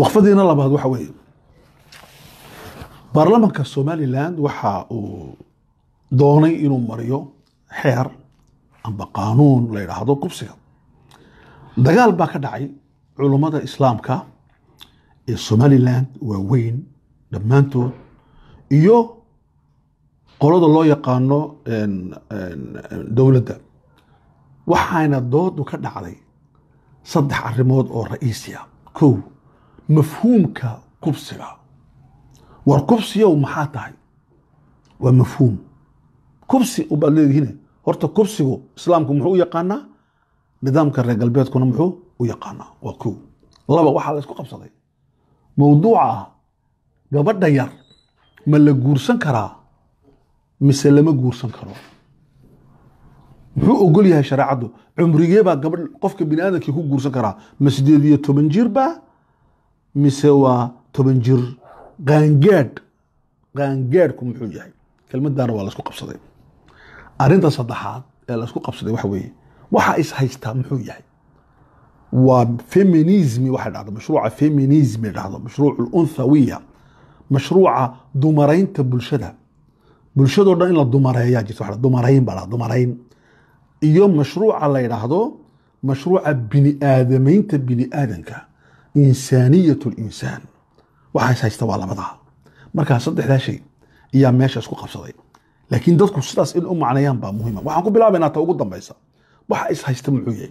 waqfadiina labaad waxa weeye baarlamanka somalilan waxa uu doonay inuu mariyo xeer amba qaanuun la yidhaahdo kubsiga dagaal baa ka dhacay culummada islaamka ee somalilan waaweyn dhammaantood iyo qolada loo yaqaano dowladda waxaana doodu ka dhacday saddex arrimood oo ra-iisi ah kow mafhuumka kubsiga war kubsiyow maxaa tahay waa mafhuum kubsi ubaad leedihiin horta kubsigu islaamku muxuu u yaqaanaa nidaamka reer galbeedkuna muxuu u yaqaanaa waa ko laba waxaa la qabsaday mowduuca ah gabadha yar ma la guursan karaa mise lama guursan karo muxuu ogol yahay shareecaddu cumrigee baa gabadh qofka bini aadamkii ku guursan karaa ma sideed iyo toban jir baa mise waa toban jir qaangaadh qaangaadhku muxuu yahay kelmaddaana waa laisku qabsaday arrinta saddexaad ee laisku qabsaday waxa weeye waxa is muxuu yahay waa feminismi waxay dhahdo mashruuca feminismi dhahdo mashruuc alunhawiya mashruuca dumaraynta bulshada bulshadoo dhan in la dumareeyaa jirta dumarayn baa dhahda dumarayn iyo mashruuca la yidhaahdo mashruuca bini aadamaynta bini aadanka insaaniyat linsaan waxaa is waa labadaa markaa saddexdaa shay ayaa meesha isku qabsaday laakiin dadku sidaas in u macnayaan baa muhiima waxaan ku bilaabaynaa ta ugu dambaysa waxa is haysta muxuu yahay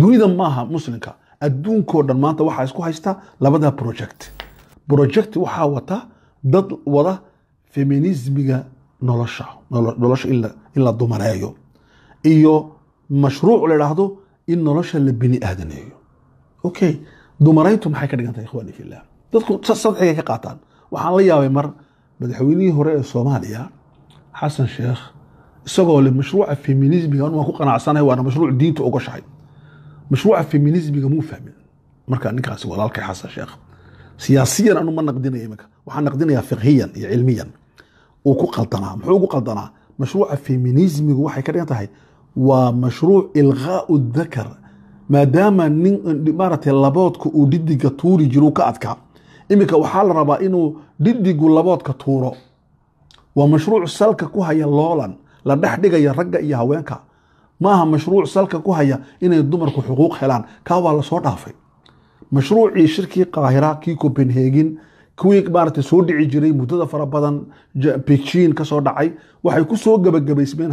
dunida maaha muslimka adduunkoo dhan maanta waxaa isku haysta labadaa project project waxaa wata dad wada feminismiga nolosha nolosha in la dumareeyo iyo mashruuc la idhaahdo in nolosha la bini aadaneeyo okay dumarayntu maxay ka dhigantah ikhwani filah dadku sadxigay ka qaataan waxaan la yaabay mar madaxweynihii hore ee soomaaliya xasan sheekh isagoo leh mashruuca feminismiga waan ku qanacsanahay waana mashruuc diinta ogoshahay mashruuca feminismiga muu fahmin markaa ninkaasi walaalkay xasan sheekh siyaasiyan anu ma naqdinaya iminka waxaan naqdinayaa fiqhiyan iyo cilmiyan uu ku qaldanaa muxuu ugu qaldanaa mashruuca feminismigu waxay ka dhigan tahay waa mashruuc ilqaau dakar maadaama nin maarata laboodka uu dhidiga tuuri jiru ka adkaa iminka waxaa la rabaa inuu dhidigu laboodka tuuro waa mashruuc salka ku haya loolan la dhex dhigaya ragga iyo haweenka maaha mashruuc salka ku haya inay dumarku xuquuq helaan kaa waa lasoo dhaafay mashruucii shirkii kaahira kii copenhagen kuwii maarata soo dhici jiray muddada fara badan beijin ka soo dhacay waxay ku soo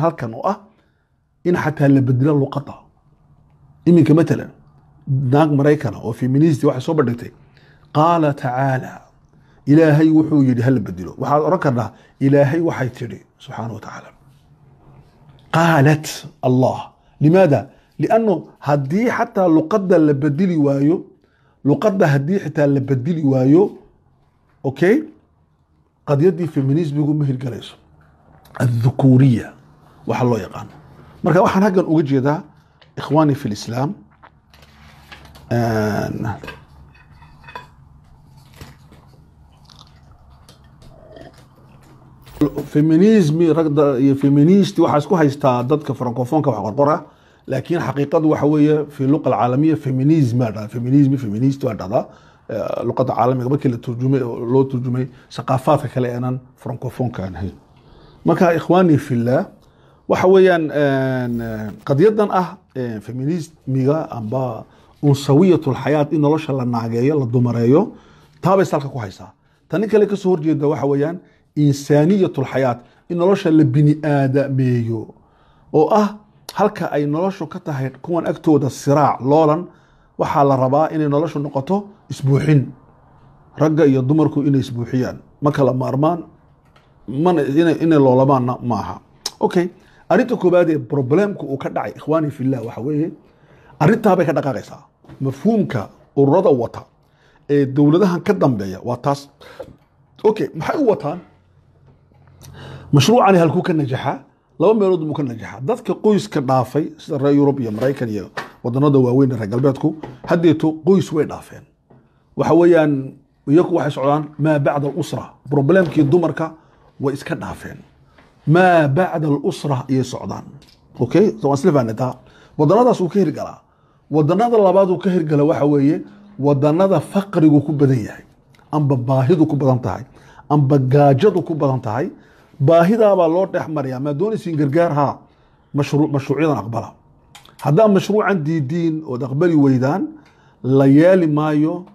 halkan oo ah in xataa la bedelo luqada iminka matalan naag maraykana oo feministi waxay soo bandhigtay qaala tacaala ilaahay wuxuu yihi hala bedilo waxaad oran karnaa ilaahay waxay tidhi subxaana wa qaalat allah limaada liannu haddii xataa luqadda la bedeli waayo luqadda haddii xitaa la bedeli waayo okay qadyaddii feminismigu ma hirgalayso adhukuuriya waxa loo yaqaano marka waxaan halkan uga jeedaa إخواني في الإسلام آه feminismi ragda iyo feministi waxaa isku haystaa dadka francofonka wax qorqora laakiin xaqiiqadu waxa weeye fi luqa alcaalamiya feminism baa dhahda feminismi feminist waa dhahdaa luqadda caalamiga markii la turjumay loo turjumay saqaafaadka kale aanan francofonka aan ahayn marka ikhwaani fillah waxa weeyaan qadyadan ah feminismiga amba unsawiyat in nolosha la naageeyo la dumareeyo taabay salka ku haysaa ta kale kasoo horjeeda waxa weeyaan insaaniyat lxayaat in nolosha la bini-aadameeyo oo ah halka ay noloshu ka tahay kuwan agtooda siraac loolan waxaa la rabaa inay noloshu noqoto isbuuxin ragga iyo dumarku inay isbuuxiyaan ma kala maarmaan inay loolamaanna maaha okay arinta koobaad ee problemka uu ka dhacay ikhwaani fillah waxa weeye arintaabay ka dhaqaaqaysaa mafhuumka ururada wata ee dowladahan ka dambeeya waa taas okay maxay u wataan mashruucani halkuu ka najaxaa laba meelood muu ka najaxaa dadka qoyska dhaafay sida reer yurub iyo maraykan iyo wadanada waaweyn reer galbeedku haddeeto qoys way dhaafeen waxa weeyaan iyaku waxay socdaan maa bacda usra problemkii dumarka way iska dhaafeen maa bacda alusra ayay socdaan okay waan isla faanataa wadanadaas uu ka hirgalaa wadanada labaaduu ka hirgala waxa weeye wadanada faqrigu ku badan yahay amba baahidu ku badan tahay amba gaajadu ku badan tahay baahidaabaa loo dhex maryaa maa doonaysiin gargaar haa mashruucyadan aqbala haddaa mashruucan diidiin ood aqbali weydaan la yeeli maayo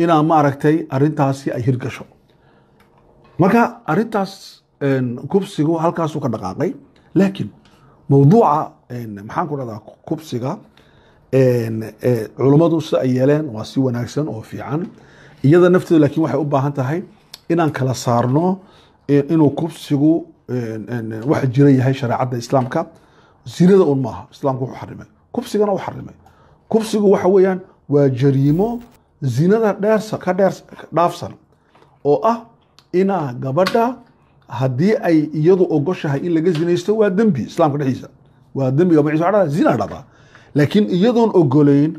inaa maaragtay arintaasi ay hirgasho marka arintaas kubsigu halkaasuu ka dhaqaaqay laakiin mawduuca maxaan ku dhahdaa kubsiga culummadu sida ay yeeleen waa si wanaagsan oo fiican iyada nafteedu laakiin waxay u baahan tahay inaan kala saarno e, inuu kubsigu waxa jira yahay shareecadda islaamka zinada un maaha islaamku wuxuu xarimay kubsigana u xarimay kubsigu waxa weeyaan waa jariimo zinada dheersa ka dheer dhaafsan oo ah inaa gabadha haddii ay iyadu ogoshahay in laga zinaysto waa dembi islaamka dhexdiisa waa dembiga magaciisa zina dhaba laakiin iyadoon ogolayn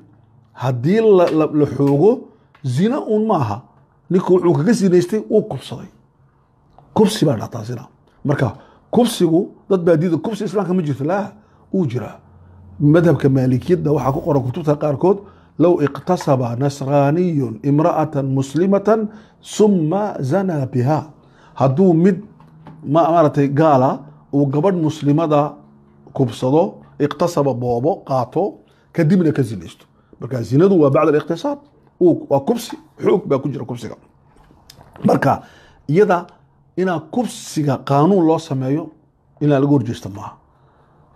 haddii la xoogo zina uun maaha ninku wuxuu kaga zinaystay wuu kubsaday kubsi baa dhataa zina marka kubsigu dad baa diida kubsi islaamka ma jirto laa uu jiraa madhabka maalikiyadda waxaa ku qoran kutubta qaarkood low iqtasaba nasraaniyun imra'atan muslimatan suma zanaa biha hadduu mid maaragtay gaala uu gabadh muslimada kubsado iktasaba boobo qaato kadibna ka zinaysto marka zinadu waa bacd iktisaab waa kubsi xoog baa ku jira kubsiga marka iyada inaa kubsiga qaanuun loo sameeyo inaa laga horjeesto maaha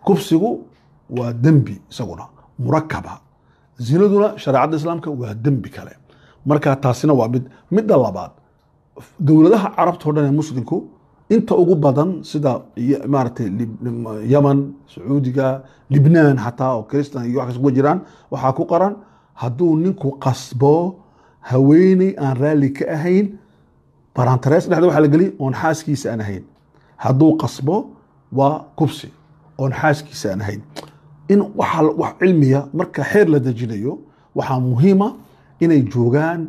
kubsigu waa dembi isaguna murakaba zinaduna shareecadda islaamka waa dembi kale marka taasina waa mid midda labaad dowladaha carabta o dhan ee muslimku inta ugu badan sida maratay yaman sacuudiga libnaan xataa oo cristan iyo waxkas uga jiraan waxaa ku qoran hadduu ninku qasbo haweeney aan raalli ka ahayn barantarees dhexda waxaa la geliy oon xaaskiisa aan ahayn hadduu qasbo waa kubsi oon xaaskiisa aan ahayn in wax cilmiya marka xeer la dejinayo waxaa muhiima inay joogaan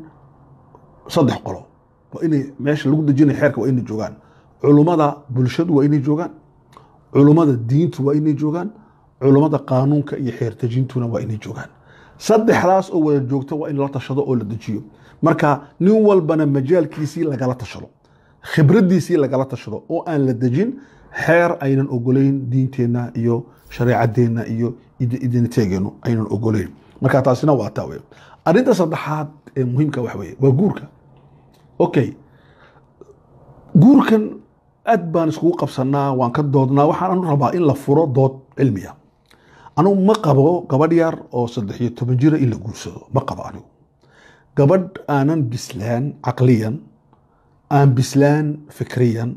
saddex qolo waa inay meesha lagu dejinayo xeerka waa inay joogaan culummada bulshadu waa inay joogaan culummada diintu waa inay joogaan culummada qaanuunka iyo xeertejintuna waa inay joogaan saddexdaas oo wada joogta waa in la tashado oo la dejiyo marka nin walbana majaalkiisii lagala tashado khibraddiisii lagala tashado oo aan la dejin xeer aynan ogolayn diinteenna iyo shareecadeenna iyo idiniteegeennu aynan ogolayn marka taasina waa taa wey arrinta saddexaad ee muhiimka ah wax weye waa guurka okay guurkan aad baan iskugu qabsanaa waan ka doodnaa waxaan rabaa in la furo dood cilmiya anugu ma qabo gabadh yar oo saddex iyo toban jira in la guursado ma qabo anigu gabadh aanan bislaan caqliyan aan bislaan fikriyan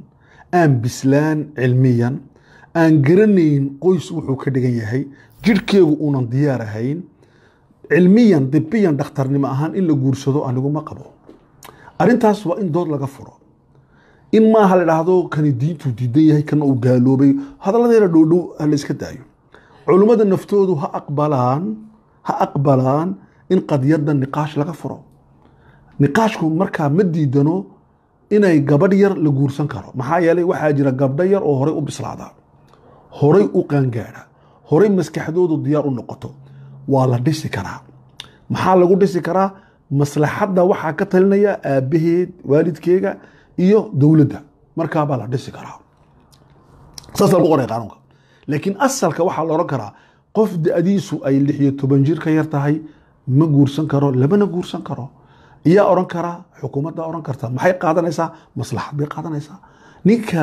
aan bislaan cilmiyan aan garanayn qoys wuxuu ka dhigan yahay jidhkeegu uunan diyaar ahayn cilmiyan dibiyan dhakhtarnimo ahaan in la guursado anigu ma qabo arrintaas waa in dood laga furo in maaha la dhahdo kani diintuu diidan yahay kana uu gaaloobay hadaladeena dhowdhow ha layska daayo culummada naftoodu ha aqbalaan ha aqbalaan in qadiyadda niqaash laga furo niqaashku markaa ma diidano inay gabadh yar la guursan karo maxaa yeelay waxaa jira gabdho yar oo horay u bislaada horay u qaangaadha horay maskaxdoodu diyaar u noqoto waa la dhisi karaa maxaa lagu dhisi karaa maslaxadda waxaa ka talinaya aabbaheed waalidkeega iyo dowladda markaabaa la dhisi karaa saasa lagu qoray qaanunka laakiin asalka waxaa la odhan karaa qof da-diisu ay lix iyo toban jir ka yar tahay ma guursan karo lamana guursan karo iyaa odhan karaa xukuumadda odhan karta maxay qaadanaysaa maslaxad bay qaadanaysaa ninka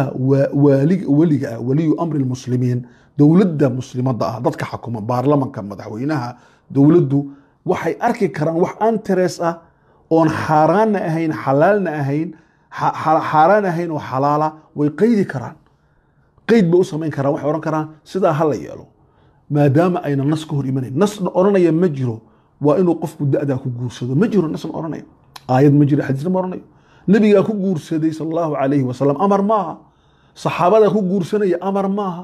weligaa waliyu amri lmuslimiin dowladda muslimadda ah dadka xakuma baarlamanka madaxweynaha dowladdu waxay arki karaan wax antares ah oon xaaraanna ahayn xalaalna ahayn xaaraan ahayn oo xalaala way qeydi karaan qeyd bay u samayn karaan waxay ohan karaan sidaa ha la yeelo maadaama ayna nas ka hor imanayn nasna odhanaya ma jiro waa inuu qofku da-daa ku guursado ma jiro nasna odhanayo aayad ma jiro xadiisna ma odhanayo nabigaa ku guursaday sala allahu calayhi wasalam amar maaha saxaabadaa ku guursanaya amar maaha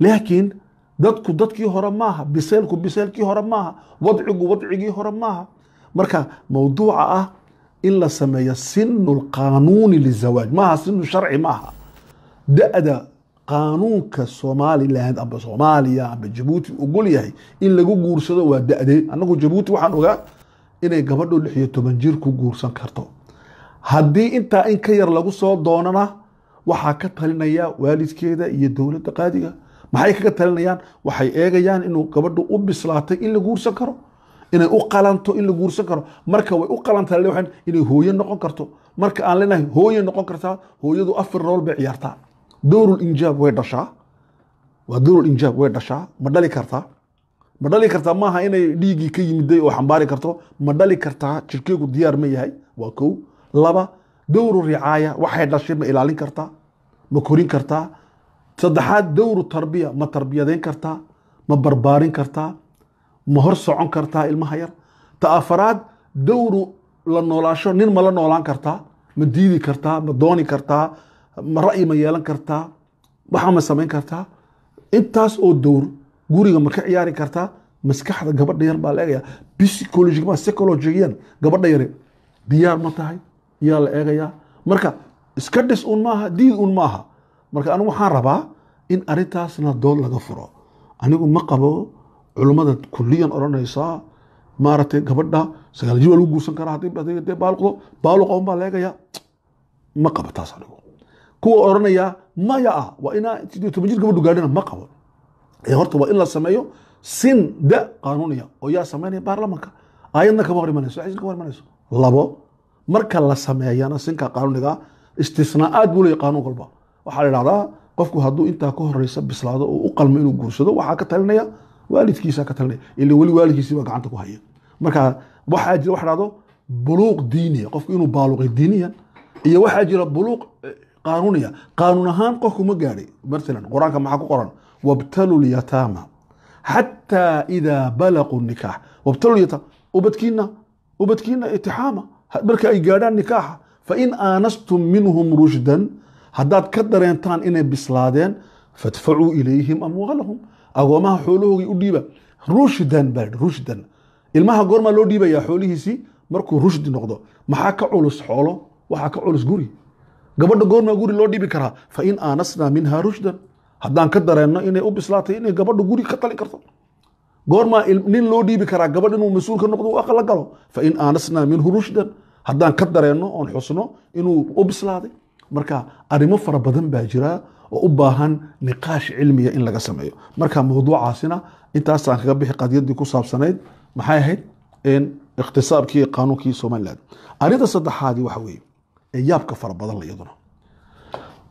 laakiin dadku dadkii hore maaha biseelku biseelkii hore maaha wadcigu wadcigii hore maaha marka mowduuca ah in la sameeyo sinu lqaanuuni lizawaaj maaha sinu sharci maaha da-da qaanuunka somaliland amba soomaaliya amba jabuuti ogol yahay in lagu guursado waa da-dee anagu jabuuti waxaan ogaa inay gabadho lix iyo toban jir ku guursan karto haddii intaa in ka yar lagu soo doonana waxaa ka talinaya waalidkeeda iyo dowladda qaadiga maxay kaga talinayaan waxay eegayaan inuu gabadhu u bislaatay in la guursan karo inay u qalanto in la guursan karo marka way u qalanta inay hooye noqon karto marka aan leenahay hooye noqon kartaa hooyadu afar rool bay ciyaartaa dowrulinjaab way dhashaa waa dowrulinjaab way dhashaa ma dhali kartaa ma dhali kartaa maaha inay dhiiggii ka yimiday oo xambaari karto ma dhali kartaa jirkeegu diyaar ma yahay waa kow laba dowru ricaaya waxay dhashay ma ilaalin kartaa ma korin kartaa saddexaad dowru tarbiya ma tarbiyadeyn kartaa ma barbaarin kartaa ma hor socon kartaa ilmaha yar ta afaraad dowru la noolaasho nin ma la noolaan kartaa ma diidi kartaa ma dooni kartaa ma ra'yi ma yeelan kartaa waxa ma samayn kartaa intaas oo dowr guriga ma ka ciyaari kartaa maskaxda gabadha yar baa la eegaya psychologimaa psychologiyan gabadha yare diyaar ma tahay yaa la eegayaa marka iska dhis uun maaha diid uun maaha marka anigu waxaan rabaa in arrintaasna dood laga furo anigu ma qabo culimmada kuliyan odhanaysaa maaragtay gabadha sagaalji lagu guursan karaa haddii baaluqdo baaluq baa leegaya ma qaba taas anigu kuwa odhanaya maya ah waa inaa toban jir gabadhu gaadhina ma qabo ee horta waa in la sameeyo sin da qaanuuniya oo yaa sameynaya baarlamanka aayadna kama hor imanayso kama hor labo marka la sameeyana sinka qaanuuniga istisnaaad buu leeyahy qaanuun walba waxaa la idhahdaa qofku hadduu intaa ka horeysa bislaado oo u qalmo inuu guursado waxaa ka talinaya waalidkiisa ka talinay ila weli waalidkiisi baa gacanta ku haya marka waxaa jira waxa dhahdo buluuq diiniya qofku inuu baaluqay diiniyan iyo waxaa jira buluuq e, qaanuuniya qaanuun ahaan qofku ma gaadhay maalan qur-aanka maxaa ku qoran wabtalu lyataama xataa idaa balaquu nikaax wabtalu lyataama ubadkiina ubadkiina itixaama marka ay gaadhaan nikaaxa fain aanastum minhum rushdan haddaad ka dareentaan inay bislaadeen fadfacuu ilayhim amwaalahum agoomaha xoolahoogii u dhiiba rushdan baa rushdan ilmaha goormaa loo dhiibayaa xoolihiisii markuu rushdi noqdo maxaa ka culus xoolo waxaa ka culus guri gabadha goormaa guri loo dhiibi karaa fa in aanasnaa minhaa rushdan haddaan ka dareenno inay u bislaatay inay gabadha guri ka tali karto goormaa nin loo dhiibi karaa gabadh inuu mas-uul ka noqdo uu aqla galo fa in aanasnaa minhu rushdan haddaan ka dareenno oon xusno inuu u bislaaday marka arrimo fara badan baa jiraa oo u baahan niqaash cilmiya in laga sameeyo marka mawduucaasina intaasaan kaga bixi qadiyadii ku saabsanayd maxay ahayd ikhtisaabkii qaanuunkii somalilan arrinta saddexaadi waxa weeye ee yaabka fara badan la iyaduna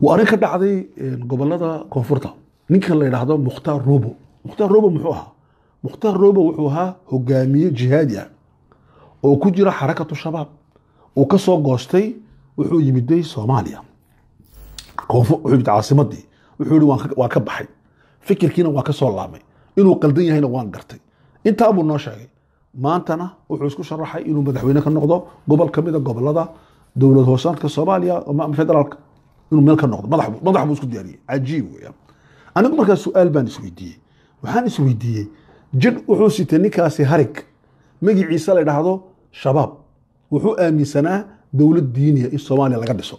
waa arrin ka dhacday gobolada koonfurta ninkan la yidhaahdo mukhtaar robo mukhtaar robo muxuu ahaa mukhtaar robo wuxuu ahaa hogaamiye jihaadi ah oo ku jira xarakatu shabaab uu ka goostay wuxuu yimiday soomaaliya oofcubid caasimadii wuxuu yihi waa ka baxay fikirkiina waa ka laabmay inuu qaldan yahayna waan gartay intaa noo sheegay maantana wuxuu isku sharaxay inuu madaxweyne ka noqdo gobol ka mida ah gobolada dowlad hoosaadka soomaaliya ama inuu meel ka noqdo madax buu isku diyaariyey cajiib weeyaan anigu markaa su-aal baan isweydiiyey waxaan isweydiiyey jidh wuxuu sitay ninkaasi harig magiciisa la dhaahdo shabaab wuxuu aaminsanaa dowlad diiniya in soomaaliya laga dhiso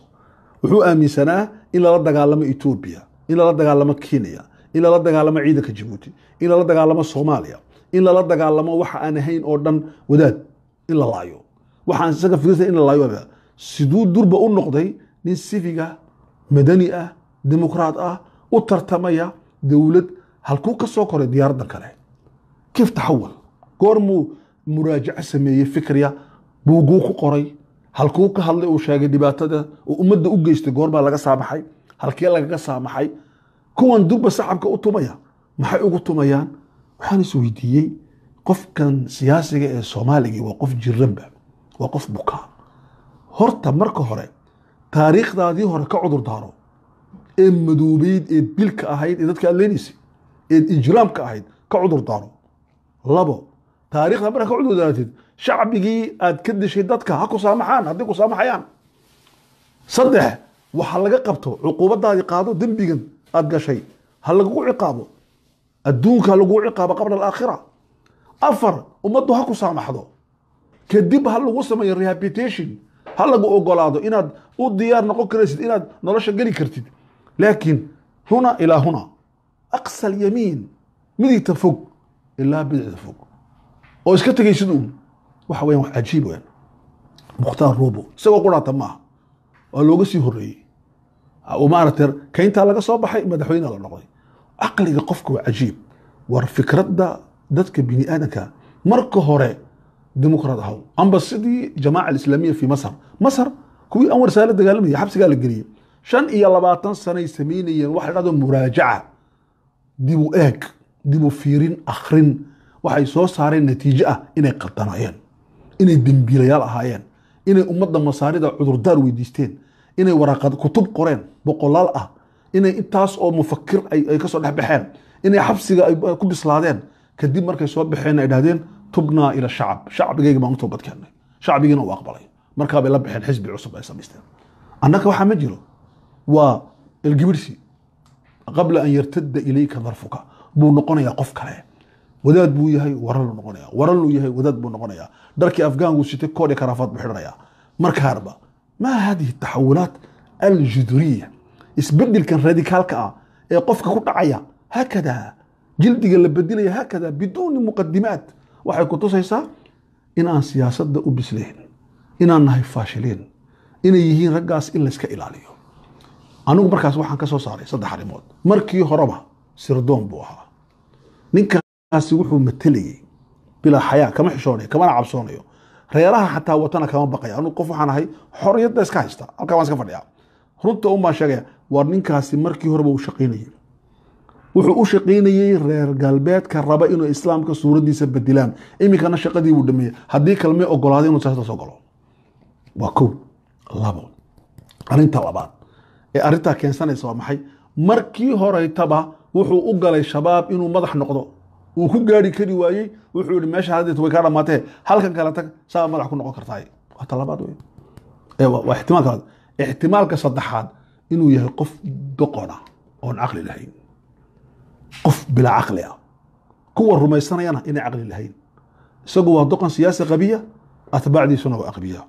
wuxuu aaminsanaa in lala dagaalamo etoobiya in lala dagaalamo kenya in lala dagaalamo ciidanka jabuuti in lala dagaalamo soomaaliya in lala dagaalamo waxa aan ahayn oo dhan wadaad in la laayo waxaan isaga fiirsa in la laayo siduu durba u noqday nin sifiga madani ah dimuqraad ah u tartamaya dowlad halkuu ka soo koray diyaaraddan kale kiif taxawal goormuu muraajaco sameeyey fikriya buuguu ku qoray halkuu ka hadlay uu sheegay dhibaatada oo ummadda u geystay goorbaa laga saamaxay halkee lagaga saamaxay kuwan durba sacabka u tumaya maxay ugu tumayaan waxaan isweydiiyey qofkan siyaasiga ee soomaaliga waa qof jiranba waa qof bukaa horta marka hore taariikhdaadii hore ka cudur daaro ee madoobeyd ee dilka ahayd ee dadka adleynaysay ee ijraamka ahayd ka cudurdaaro labo taarikhda markaa ka cudur shacbigii aad ka dishay dadka ha ku saamaxaan hadday ku saamaxayaan saddex waxa laga qabto cuquubadaadi qaado dembigan aad gashay ha lagugu ciqaabo adduunka ha lagugu ciqaabo qabla alaakhira afar ummaddu ha ku saamaxdo kadib ha lagu sameeyo rehabilitation ha lagu ogolaado inaad u diyaar noqon karaysid inaad nolosha geli kartid laakiin huna ilaa huna aqsa alyamiin midigta fog ilaa bidicda fog oo iska tegaysid uun waxa weyan wax cajiib weyn mukhtaar rubo isagoo quraata maaha waa looga sii horeeyey ah, maaragtay kayntaa laga soo baxay madaxweyne la noqday caqliga qofka waa cajiib war fikradda dadka bini aadanka marka hore dimuqraad ahaw amba sidii jamaaca alislaamiya fi masar masar kuwii anwar saala dagaalamayay xabsigaa la geliyey shan iyo labaatan sanay samaynayeen waxa dhahdo muraajaca dibu eeg dibu fiirin akhrin waxay soo saareen natiijo ah inay qaldanaayeen inay dembiilayaal ahaayeen inay ummadda masaarida cudurdaar weydiisteen inay waraaqad kutub qoreen boqolaal ah inay intaas oo mufakir ay kasoo dhexbaxeen inay xabsiga ay ku bislaadeen kadib markay soo baxeen ay dhahdeen tubnaa ila shacab shacbigayga baan u toobad keennay shacbigiina uu aqbalay markaa la baxeen xisbi cusub ay samaysteen annaga waxaa ma jiro waa elgibirsi qabla an yartadda ilayka darfuka buu noqonayaa qof kale wadaad buu yahay waran noqonaya waranuu yahay wadaad buu noqonaya dharkii afgaanku sitay koodhi karaafaad buu xidhanaya markaarba ma hadihi taxawulaat aljuduriya isbedelkan radikaalka ah ee qofka ku dhacaya haakadaa jildiga la bedelaya haakadaa biduuni muqadimaat waxay ku tusaysaa inaan siyaasadda u bislayn inaan nahay faashiliin inay yihiin raggaas in layska ilaaliyo anigu markaas waxaan ka soo saaray saddex arrimood markii horeba sirdoon buu ahaa ninka kaasi wuxuu matelayay bilaa xayaa kama xishoonayo kamana cabsoonayo reeraha xataa watana kama baqaya anu qof waxaan ahay xorriyadda iska haysta halkaa waan iska fadhiyaa runta un sheegaya waa ninkaasi markii horeba uu shaqaynayay wuxuu u shaqaynayey reer galbeedka raba inuu islaamka suuraddiisa bedilaan iminkana shaqadii buu dhameeyey haddii kalme ogolaaday inuu saas soo galo waa kow labo arrinta labaad ee arrintaa keensanaysa waa maxay markii horetaba wuxuu u galay shabaab inuu madax noqdo wuu ku gaari kari waayey wuxuu i meesha hadeet way kaa dhamaatee halkan kale tag saa madax ku noqon kartaa waa talabaad w ixtimaalka ixtimaalka saddexaad inuu yahay qof doqona oon caqli lahayn qof bilaa caqli ah kuwa rumaysanayana inay caqli lahayn isagu waa doqon siyaasi qabiya atbaacdiisuna waa aqbiya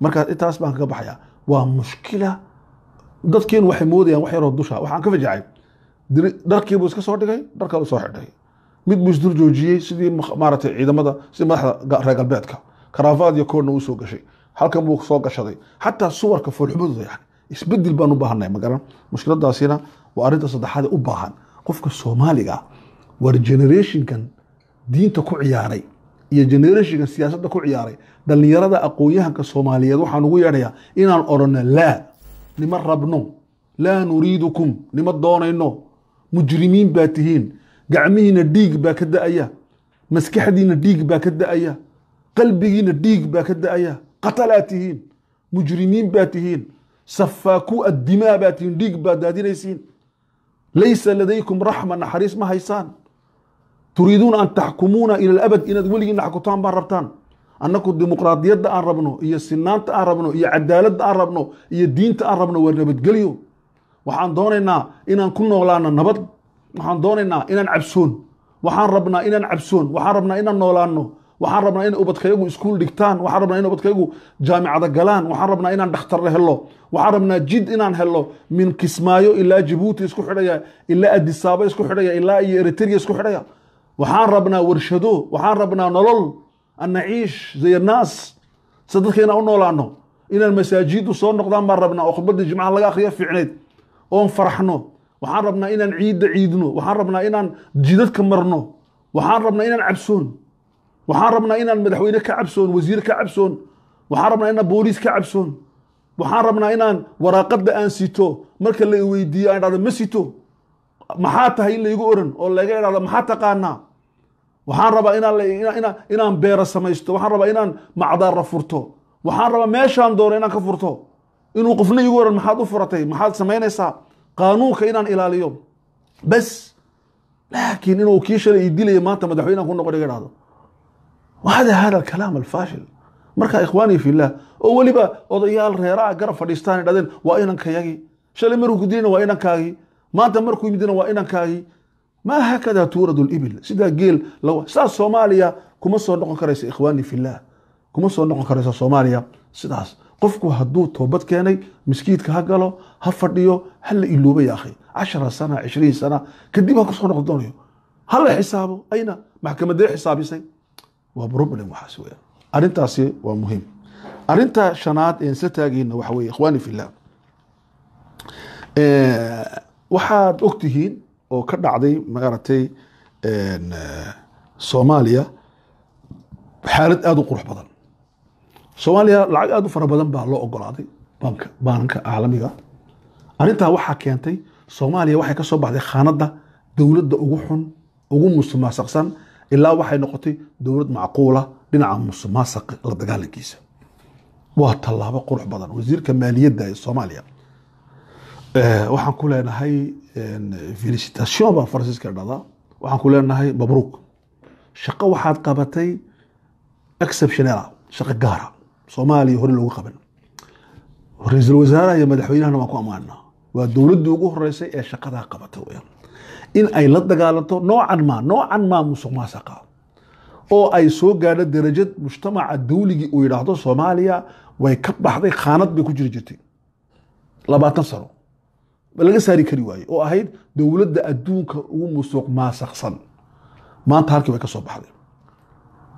marka intaas baan kaga baxaya waa mushkila dadkiin waxay moodayaan wax yaroo dusha waxaan ka fajacay dharkiibuu iska soo dhigay dhar kalu soo xidhay mid buu isdul joojiyey sidii maarata ciidamada sidii madaxda reer galbeedka karafaad iyo koorna wuu soo gashay halkan buu soo gashaday xataa suwarka foolxumadooda yani isbedel baan u baahanay magaran mushkiladaasina waa arrinta saddexaad u baahan qofka soomaaliga war generationkan diinta ku ciyaaray iyo generationkan siyaasadda ku ciyaaray dhallinyarada aqoon-yahanka soomaaliyeed waxaan ugu yeedhayaa inaan odhanno laa nima rabno laa nuriidukum nima doonayno mujrimiin baa tihiin gacmihiina dhiig baa ka da'aya maskaxdiina dhiig baa ka da'aya qalbigiina dhiig baa ka da'aya qatalaa tihiin mujrimiin baa tihiin safaaku addimaa baa tihiin dhiig baa daadinaysiin laysa ladaykum raxma naxariis ma haysaan turiiduuna an taxkumuuna ila alabad inaad weligiinna xakutaan baa rabtaan annaku dimuqraadiyadda aan rabno iyo sinaanta aan rabno iyo cadaaladda aan rabno iyo diinta aan rabno waa nabadgelyo waxaan doonaynaa inaan ku noolaana nabad waxaan doonaynaa inaan cabsoon waxaan rabnaa inaan cabsoon waxaan rabnaa inaan noolaano waxaan rabnaa in ubadkayagu iskuul dhigtaan waxaan rabnaa in ubadkayagu jaamicada galaan waxaan rabnaa inaan dhakhtarre helo waxaan rabnaa jid inaan helo min kismaayo ilaa jibuuti isku xidhaya ilaa adisaaba isku xidhaya ilaa iyo eritrea isku xidhaya waxaan rabnaa warshado waxaan rabnaa nolol an naciish zayanaas se dadka inaan u noolaano inaan masaajidu soo noqdaan baan rabnaa oo khudbadda jimcaha laga akhriyo fiicneyd oon faraxno waxaan rabnaa inaan ciidda ciidno waxaan rabnaa inaan jidadka marno waxaan rabnaa inaan cabsoon waxaan rabnaa inaan madaxweyne ka cabsoon wasiir ka cabsoon waxaan rabnaa inaan booliis ka cabsoon waxaan rabnaa inaan waraaqadda aan sito marka la weydiiyo aan idhahdo ma sito maxaa tahay in laygu oran oo laga idhahdo maxaa taqaanaa waxaan rabaa inaan inaan beero samaysto waxaan rabaa inaan macdaara furto waxaan rabaa meeshaan doono inaan ka furto inuu qofna igu oran maxaad u furatay maxaad samaynaysaa qaanuunka inaan ilaaliyo bas laakiin inuu kii shalay i dilaya maanta madaxweynaan ku noqon iga dhahdo hada hada alkalaam alfaashil marka ikhwaanii fillaah oo weliba odayaal reeraha garab fadhiistaan ay dhadeen waa inankayagii shalay markuu ku dilina waa inankaagii maanta markuu yimidina waa inankaagii maa haakadaa tuuradu libil sidaa geel sidaas soomaaliya kuma soo noqon karaysa ikhwaanii fillaah kuma soo noqon karaysa soomaaliya sidaas qofku haduu toobad keenay miskiidka ha galo ha fadhiyo hala ilooba yaakhay cashara sana cishriin sana kadib ha kusoo noqon doonayo hala xisaabo ayna maxkamadee xisaabisay waa problem waxaas weya arrintaasi waa muhiim arrinta shanaad een isla taagayna waxa weye ikhwaani fillah waxaad ogtihiin oo ka dhacday maaragtay soomaaliya xaalad aada u qurux badan soomaaliya lacag aad u fara badan baa loo ogolaaday banka baananka caalamiga arrintaa waxaa keentay soomaaliya waxay kasoo baxday khaanadda dowladda ugu xun ugu musuqmaasaqsan ilaa waxay noqotay dowlad macquula dhinaca musuqmaasaq la dagaalankiisa waa tallaabo qurux badan wasiirka maaliyadda ee soomaaliya waxaan ku leenahay felicitation baa faransiiska dhada waxaan ku leenahay mabruuk shaqo waxaad qabatay exceptionela shaqo gaara soomaaliya hore loogu qaban ra-iisul wasaaraha iyo madaxweynahana waan ku ammaanaa waa dowladdii ugu horeysay ee shaqadaa qabata weyaan in ay la dagaalanto noocan maa noocan maa musuq maasaqa oo ay soo gaadho derajad mujtamaca dawligii uu yidhaahdo soomaaliya way ka baxday khaanad bay ku jiri jirtay labaatan sano laga saari kari waaye oo ahayd dowladda adduunka ugu musuq maasaqsan maanta halkii way ka soo baxday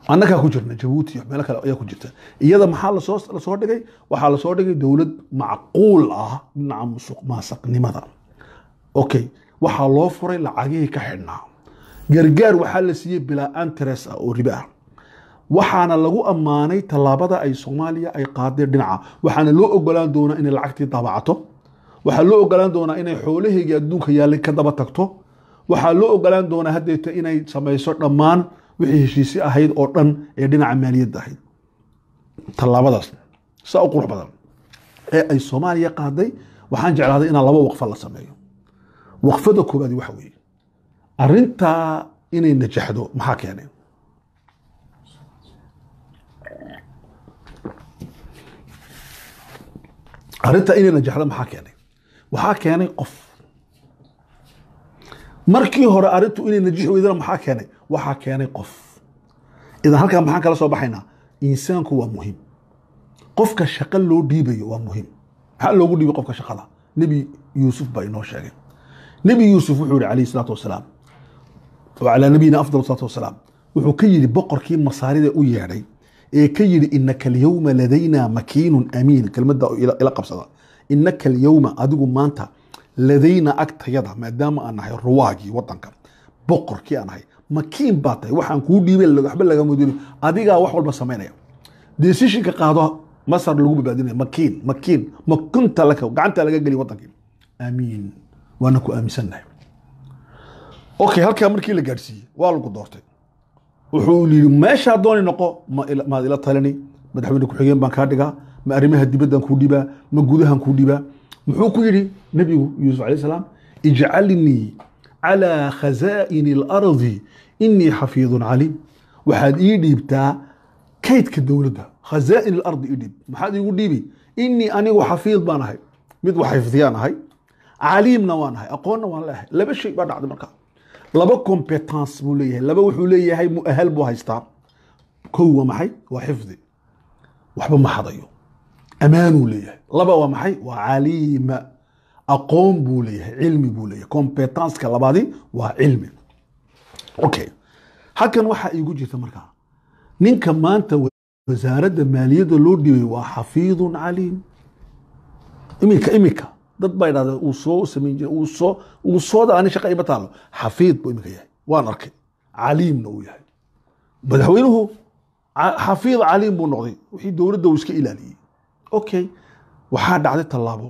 annagaa ku jirna jabuuti iyo meelo kale ayaa ku jirta iyada maxaa lasoo dhigay waxaa lasoo dhigay dowlad macquul ah dhinaca maasaqnimada okay waxaa loo furay lacagihii ka xidhnaa gargaar waxaa la siiyey bilaa-aan teres ah oo ribe ah. waxaana lagu ammaanay tallaabada ay soomaaliya ay qaadeen dhinaca waxaana loo ogolaan doonaa inay lacagtii daabacato waxaa loo ogolaan doonaa inay xoolaheygii adduunka yaalin ka daba tagto waxaa loo ogolaan doonaa haddeeta inay samayso dhammaan wixii heshiisi ahayd oo dhan ee dhinaca maaliyadda ahayd tallaabadaas saa u qurux badan ee ay soomaaliya qaaday waxaan jeclaaday inaan laba waqfo la sameeyo waqfada koobaadi waxa weeye arrintaa inay najaxdo maxaa keenay arrintaa inay najaxdo maxaa keenay waxaa keenay qof markii hore arrintu inay najix weydana maxaa keenay waxaa keenay qof idan halkan maxaan kala soo baxaynaa insaanku waa muhiim qofka shaqo loo dhiibayo waa muhiim maxaa loogu dhiibay qofka shaqada nebi yuusuf baa inoo sheegay nebi yuusuf wuxuu yihi calayhi salaatu wasalaam calaa nabiyina afdal salaatu wasalaam wuxuu ka yidhi boqorkii masaarida u yeedhay ee ka yidhi inaka alyowma ladayna makiinun amiin kelmadda ila qabsada inaka alyowma adigu maanta ladayna agtayada maadaama aan nahay ruwaagii wadanka boqorkii aan nahay makiin baa tahay waxaan kuu dhiiben waxba lagama doonin adigaa wax walba samaynaya decisionka qaado masar lagu badbaadinaya makiin makiin makunta laka gacanta laga geliy wadankii aamiin waana ku aaminsannahay okay halkaa markii la gaadhsiiyey waa lagu doortay wuxuu yidhi meeshaa dooni noqo maad ila talini madaxweyne ku-xigeen baan kaa dhigaa ma arrimaha dibaddan kuu dhibaa ma gudahan kuu dhibaa muxuu ku yidhi nebigu yuusuf alayh salaam ijcalnii calaa khasaa'ini اlardi inii xafiidun calim waxaad ii dhiibtaa kaydka dowladda khasaa'in alardi idhiib maxaad iigu dhiibi inii anigu xafiid baan ahay mid wax xifdiyaan ahay caliimna waan ahay aqoonna waan leeahay laba shay baa dhacday markaa laba competence buu leeyahay laba wuxuu leeyahay muahal buu haystaa kow waa maxay waa xifdi waxba ma hadayo ammaanuu leeyahay laba waa maxay waa caliima aqoon buu leeyahay cilmi buu leeyahay competenska labaadi waa cilmi okay halkan waxaa iigu jirta markaa ninka maanta wasaaradda maaliyadda loo dhibay waa xafiidun caliim iminka iminka dad baa idhahda uu soo samayn jiray uu soo uu sooda shaqa ima taalo xafiid buu iminka yahay waan arkay caliimna uu yahay madaxweynuhu xafiid caliim buu noqday wixii dowladda uu iska ilaaliyey okay waxaa dhacday tallaabo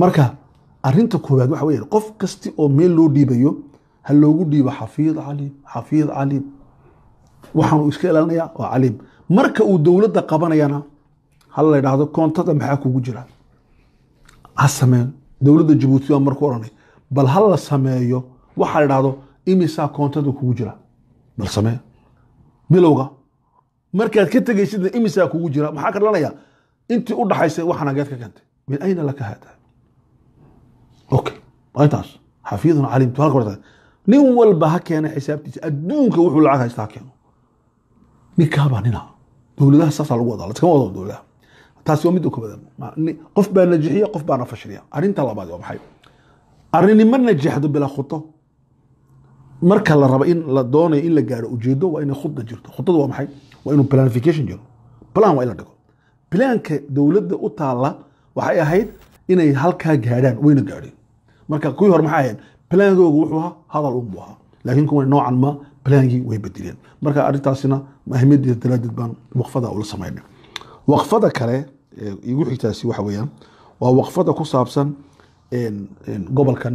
marka arinta koowaad waxa weya qof kasti oo meel loo dhiibayo ha loogu dhiibo xafiid caliim xafiid caliim waxaanu iska ilaalinaya waa caliim marka uu dowladda qabanayana hala la dhahdo koontada maxaa kugu jira ha sameyn dowladda jabuuti baa marku oranay bal ha la sameeyo waxa la dhahdo imisaa koontada kugu jira bal samee bilowga markaad ka tegeysidna imisaa kugu jira maxaa ka dhalanaya intii u dhaxaysay waxana geed keentay min ayna laka haadaa taas xafiidun calim nin walba ha keena xisaabtiisa adduunka wuxuu lacag haysta ha keeno ninkaabaa nina dowladaha saasaa lagu wadaa laskama wado dowladaha taasi waa mid u qof baa najixiya qof baa nafashriya arrinta labaad waa maxay arrinima najixdo bilaa khuto marka la rabo in la doonayo in la gaaro ujeedo waa inay khudda jirto khudadu waa maxay waa inuu planification jiro plan waa in la dhigo plaanka dowladda u taalla waxay ahayd inay halkaa gaadhaan wayna gaadheen marka kuwii hore maxay ahayd blaangoogu wuxuu ahaa hadal unbu ahaa laakiin kuwa noocan ma blaangii way bedeleen marka arrintaasina ahamiyadeeda daraadeed baan waqfada ula samaynay waqfada kale igu xigtaasi waxa weeyaan waa waqfada ku saabsan gobolkan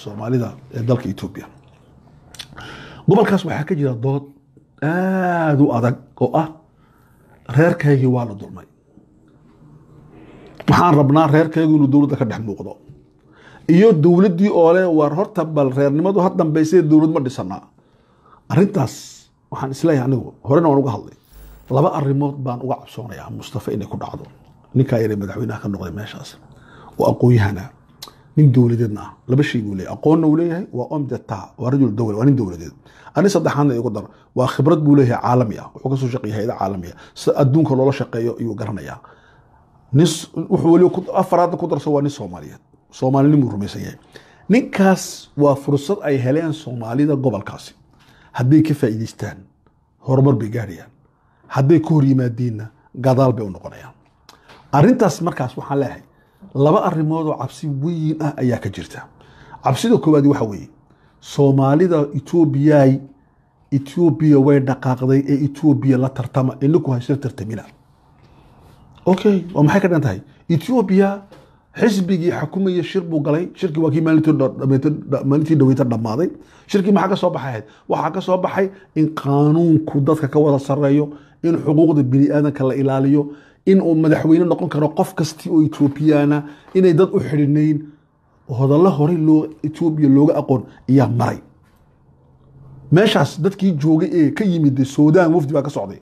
soomaalida ee dalka etoobiya gobolkaas waxaa ka jira dood aada u adag oo ah reerkaygii waa la dulmay waxaan rabnaa reerkaygu inuu dowladda ka dhex muuqdo iyo dowladii oole war horta bal reernimadu ha dowlad ma dhisanaa arintaas waxaan isleeyahay anigu horena waan uga hadlay laba arimood baan uga cabsoonayaa mustafa inay ku dhacdo ninkaa yare madaxweynaha ka noqday meeshaas oo aqoon nin dowladeedna ah laba shay buu leeyahay aqoonna uu leeyahay waa omdeta waa rajul dowla waa nin dowladeed arrin saddexaadna igu dar waa khibrad buu leeyahay caalami ah wuxuu kasoo shaqeeyay hay-ada caalamiya ah. sida adduunka loola shaqeeyo ayuu garanayaa nin wuxuu weli afaraadna ku darso waa nin soomaaliyeed soomaalinimuu rumaysan yahay ninkaas waa fursad ay heleen soomaalida gobolkaasi hadday ka faa'iidaystaan horumar bay gaarayaan hadday ka hor yimaadeenna gadaal bay u noqonayaan arintaas markaas waxaan leeyahay laba arrimood oo cabsi weyn ah ayaa ka jirta cabsida koowaadi waxa weeye soomaalida etoobiyay etoobiya way dhaqaaqday ee etoobiya la tartama inaku haysla tartamina okay waa maxay ka dhan tahay etoobiya xisbigii xukumaya shir buu galay shirki waa kii maalintii dhaweyta dhammaaday shirkii maxaa ka soo baxay ahayd waxaa ka soo baxay in qaanuunku dadka ka wada sareeyo in xuquuqda bini-aadanka la ilaaliyo in uu madaxweyne noqon karo qof kastii oo etoobiyaana inay dad u xidhinayn hodalla horey loo etoobiya looga aqoon ayaa maray meeshaas dadkii joogay ee ka yimid suudaan wafdi baa ka socday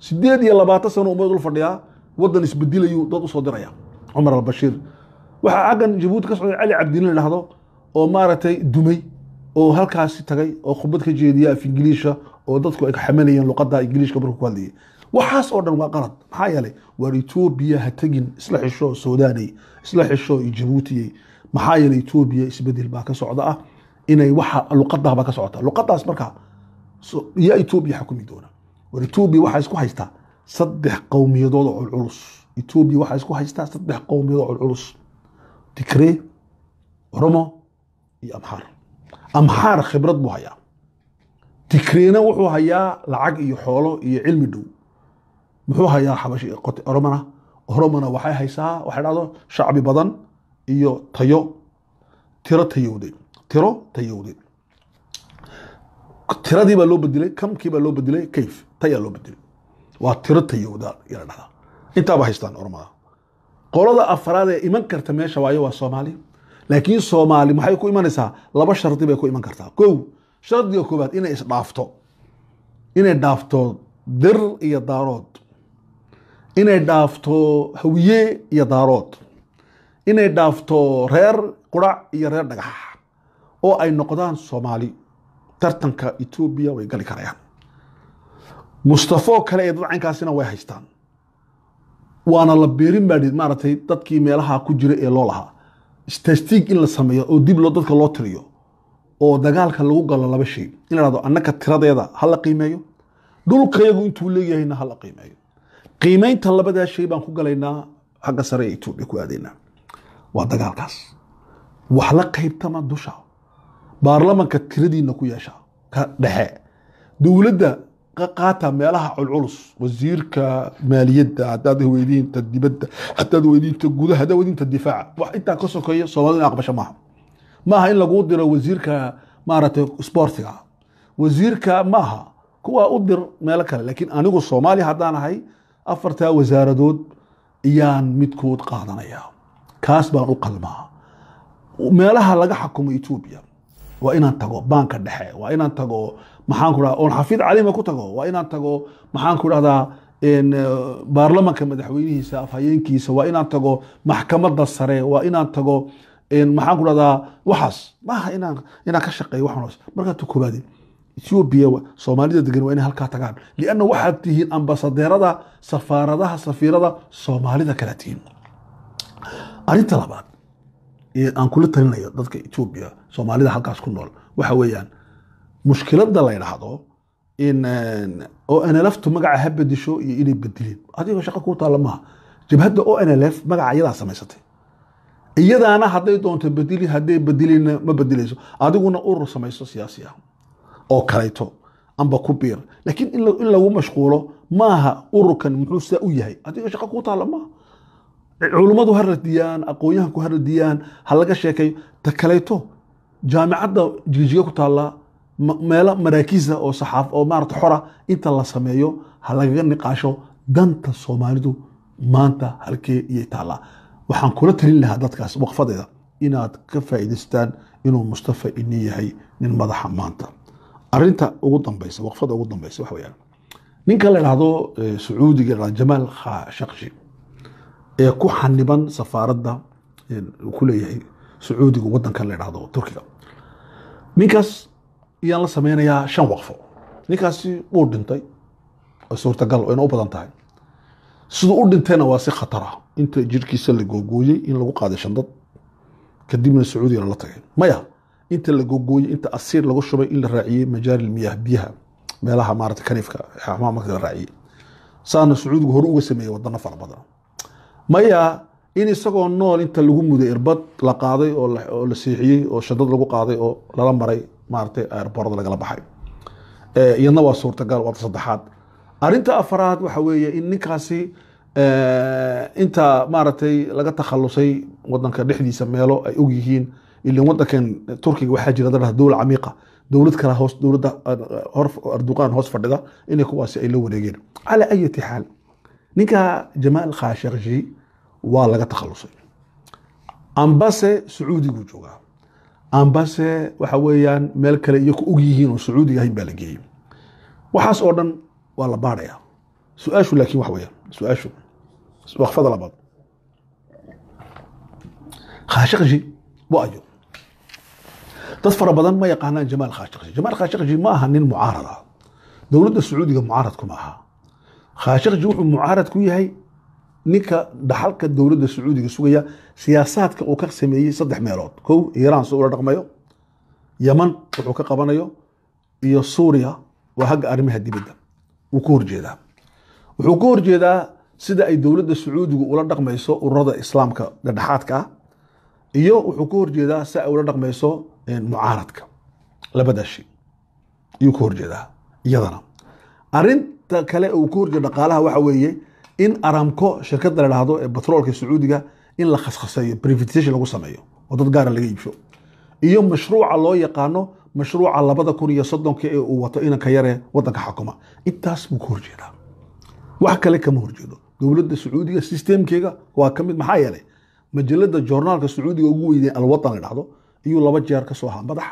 sideed iyo labaatan sano umad dul fadhiyaa waddan isbedilayu dad usoo diraya cumar albashiir waxaa xaggan jabuuti ka socday cali cabdin la dhahdo oo maaragtay dumay oo halkaasi tagay oo khudbad ka jeediya af ingiliisha oo dadku ay xamanayeen luqada ingiliishka markuu ku hadlayay waxaas oo dhan waa qalad maxaa yeelay waar etoobiya ha tegin isla xishoo suudaanay isla xishoo iyo jabuutiyay maxaa yeelay etoobiya isbedel baa ka socda ah inay waxa luqadaa baa ka socota luqadaas markaa yaa etoobiya xukumi doona waar etoobiya waxaa isku haystaa saddex qowmiyadood oo culculus etoobiya waxaa isku haystaa saddex qowmiyadoo culculus tigree oromo iyo amxaar amxaar khibrad buu hayaa tigreena wuxuu hayaa lacag iyo xoolo iyo cilmi dhow muxuu hayaa oromana oromona waxay haysaa waxay dhahdo shacbi badan iyo tayo tiro tayowday tiro tayowday tiradii baa loo bedelay kamkii baa loo bedelay kayf tayaa loo bedelay waa tiro tayowda ila dhahdaa intaaba haystaan ormada qolada afraad ee iman karta meesha waayo waa soomaali laakiin soomaali maxay ku imanaysaa laba shardi bay ku iman kartaa ko shardiga koobaad inay isdhaafto inay dhaafto dir iyo daarood inay dhaafto hawiye iyo daarood inay dhaafto reer qurac iyo reer dhagax oo ay noqdaan soomaali tartanka etoobiya way gali karayaan mustafo kale ee dadcankaasina way haystaan waana la beerin baa maaratay dadkii meelaha ku jira ee loo lahaa statiig in la sameeyo oo dib dadka loo tiriyo oo dagaalka lagu galo laba shay in lahado annaka tiradeeda la qiimeeyo dhulka dhulkayagu intuu leeyahayna hala qiimeeyo qiimeynta labadaa shay baan ku galaynaa xagga sare itudhe ku aadaynaa waa dagaalkaas wax la qaybtama dusha baarlamanka tiradiina ku yeesha ka dhexe dowladda qaata meelaha culculus wasiirka maaliyadda hadaad weydiinta dibadda hadaad weydiinta gudaha hadaad weydiinta difaaca wax intaa ka sokeeya soomaalida aqbasho maaha maaha in laguu diro wasiirka maaragtay sportiga wasiirka maaha kuwaa u dir meelo kale laakiin anigu soomaaliya haddaan ahay afartaa wasaaradood ayaan midkood qaadanaya kaas baan u qalmaa meelaha laga xakumo etoobiya waa inaan tago baanka dhexe waa inaan tago maxaan ku dhaha oon xafiid calima ku tago waa inaan tago maxaan dhahdaa e, baarlamanka madaxweynihiisa afhayeenkiisa waa inaan tago maxkamadda sare waa inaan tago maxaan dhahdaa waxaas maaha inaan inaan ka shaqeeyo waxaas markaa tu koobaade ethoobiya soomaalida degan waa inay halkaa tagaan lianna waxaad tihiin ambasadeerada safaaradaha safiirada soomaalida kala tihiin arrinta labaad ee aan kula talinayo dadka etoobiya soomaalida halkaas ku nool waxa weeyaan mushkilada la ydhaahdo oo eh, nlftu magaca ha bedisho iyo inay bedileen adigoo shaqo kuu taalla maaha jabhadda o nlf magaca iyadaa samaysatay iyadaana hadday doonto bedili hadday bedilinna ma bedilayso adiguna urur samayso siyaasi ah oo kalayto amba ku biir laakiin in lagu mashquulo maaha ururkan muxuu saa u yahay adigoo shaqo kuu taalla maaha culummadu ha radiyaan aqoonyahanku ha radiyaan ha laga sheekayo ta kalayto jaamicadda jijiga ku taallaa meelo maraakiisa oo saxaaf oo maarata xora inta la sameeyo ha lagaga niqaasho danta soomaalidu maanta halkee iyay taallaa waxaan kula talin lahaa dadkaas waqfadeeda inaad ka faa'iidaystaan inuu mustafa ini yahay nin madaxa maanta arinta ugu dambaysa waqfada ugu dambaysa waxa weyaan ninka la idhaahdo eh, sacuudiga jamaal khashaqshi ee ku xaniban safaaradda eh, ku leeyahay sacuudiga waddanka la idhaahdo turkiga ninkaas ayaan la sameynayaa shan waqfo ninkaasi wuu dhintay oo suurtagal wayna u badan tahay siduu u dhintayna waa si khatara inta jirhkiisa la googooyey in lagu qaaday shandad kadibna sacuudiyana la tagay maya inta la googooyey inta asiir lagu shubay in la raaciyey majaari miyaah biyaha meelaha maarata kaniifka ah, marka la raaciyey saana sacuudigu hore uga sameeyey wadano fara badan maya in isagoo nool inta lagu muday irbad la qaaday oo la siixiyey oo shandad lagu qaaday oo lala maray maaragtay airboorda lagala baxay eh, iyadna waa suurtagal waa saddexaad arrinta afaraad waxa weeye in ninkaasi eh, inta maaragtay laga takhalusay wadanka dhexdiisa meelo ay og yihiin ilan wadankan turkiga waxaa jira dara dowla camiiqa dowlad kale hoos dowladda eh, erdoqan hoos fadhida inay kuwaasi ay la wareegeen calaa ayati xaal ninka jamaal khashakji waa laga takhalusay ambase sacuudiguu joogaa ambase waxa weyaan meel kale iyo ku og yihiin oo sacuudiga ahayn baa la geeyey waxaas oo dhan waa la baarhaya su-aashu laakin wax weyaan su-aashu wakfada labaad khaashakshi waa ayo dad fara badan ma yaqaanaan jamaal khaashakshi jamaal khaashakshi ma aha nin mucaarad ah. dowladda sacuudiga mucaaradku ma aha khaashakshi wuxuu mucaarad ku yahay ninka dhaxalka dowlada sacuudiga sugaya siyaasaadka uu ka sameeyey saddex meelood kow iiraan si ula dhaqmayo yaman wuxuu ka qabanayo iyo suuriya waa hagga arrimaha dibadda wuu ka horjeedaa wuxuu ka horjeedaa sida ay dowladda sacuudigu ula dhaqmayso ururada islaamka dhadhexaadka ah iyo wuxuu ka horjeedaa si ay ula dhaqmayso eh, mucaaradka labada shay ayuu ka horjeedaa iyadana arinta kale uu ka horjeeda dhaqaalaha waxa weeye in aramco shirkadda la dhahdo ee batroolka sacuudiga in la khashaseeyo privatization lagu sameeyo oo dad gaara ah laga iibsho iyo mashruuca loo yaqaano mashruuca labada kun iyo soddonka ee uu wato inanka yaree waddanka xakuma intaas buu ka horjeedaa wax kale kama horjeedo dowladda sacuudiga sistemkeega waa ka mid maxaa yeelay majalada joornaalka sacuudiga ugu weynee alwadan la dhahdo iyuu laba jeer ka ahaa madax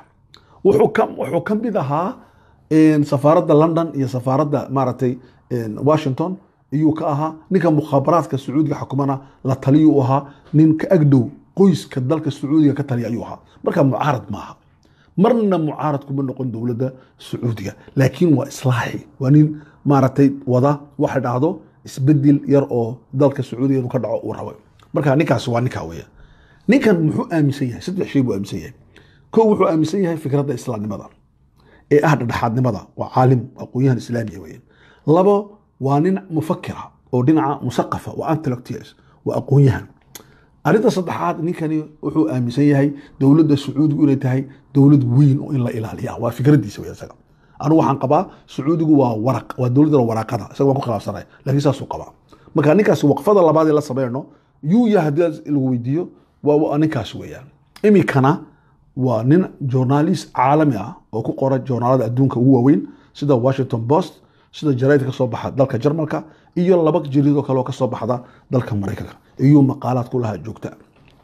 wuxuu ka mid ahaa safaaradda london iyo safaaradda maaragtay washington ayuu ka ahaa ninka mukhaabaraadka sacuudiga xukmana la taliyuu ahaa nin ka agdhow qoyska dalka sacuudiga ka taliya ayuu ahaa marka mucaarad maaha marna mucaarad kuma noqon dowladda sacuudiga laakiin waa islaaxi waa nin maaragtay wada waxa dhacdo isbedel yar oo dalka sacuudiga inuu ka dhaco uu rabo marka ninkaasi waa ninkaa weya ninkan muxuu aaminsan yahay saddex shay buu aaminsan yahay kow wuxuu aaminsan yahay fikradda islaamnimada ee ah dhadhexaadnimada waa caalim aqoon-yahan islaamiya weya labo waa nin mufakira oo dhinaca musaqafa waa intellectuals waa aqoon arrinta saddexaad ninkani wuxuu aaminsan yahay dowladda sacuudigu inay tahay dowlad weyn oo in la ilaaliya waa fikraddiisa wey isaga anigu waxaan qabaa sacuudigu waa waraq waa dowladda waraaqada isaga waan ku khilaafsanay laakiin saasuu qabaa marka ninkaas waqfada labaad ee la sameyno uu yahay hadii lagu weydiiyo waa ninkaas weeyaan iminkana waa nin journalist caalami ah oo ku qora journaalada adduunka ugu waaweyn sida washington post sida jaraid kasoo baxa dalka jarmalka iyo laba jariidoo kale oo kasoo baxda dalka maraykanka iyuu maqaalaad ku lahaa joogta